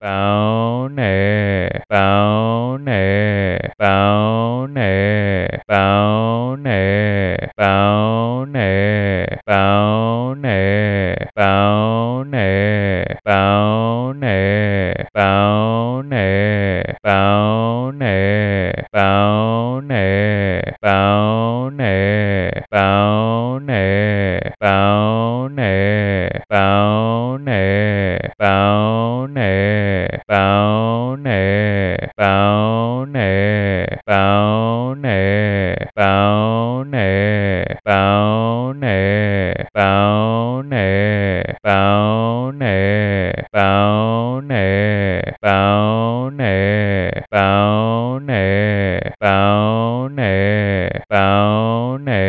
báo nè báo nè báo nè báo nè báo nè báo nè báo nè báo nè báo nè báo nè báo nè báo nè báo nè báo nè báo báo nè báo nè báo nè báo nè báo nè báo nè báo nè báo nè báo nè báo nè báo nè báo nè báo nè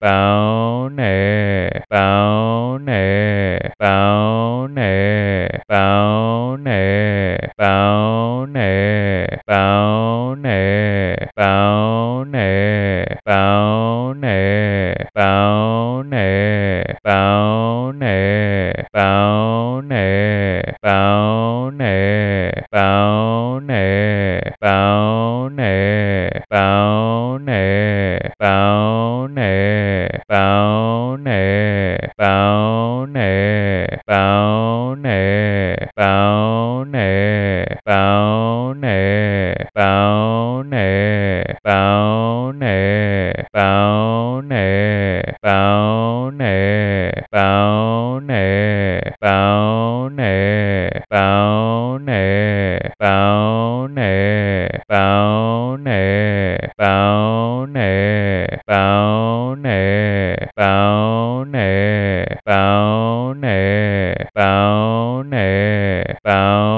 báo nè báo nè báo nề báo nề báo nề báo nề báo nề báo nề báo nề báo nề báo nề báo nề báo nề báo nề báo nề báo nề báo nề báo nè báo nè báo nè báo nè báo nè báo nè báo nè báo nè báo nè báo nè báo nè báo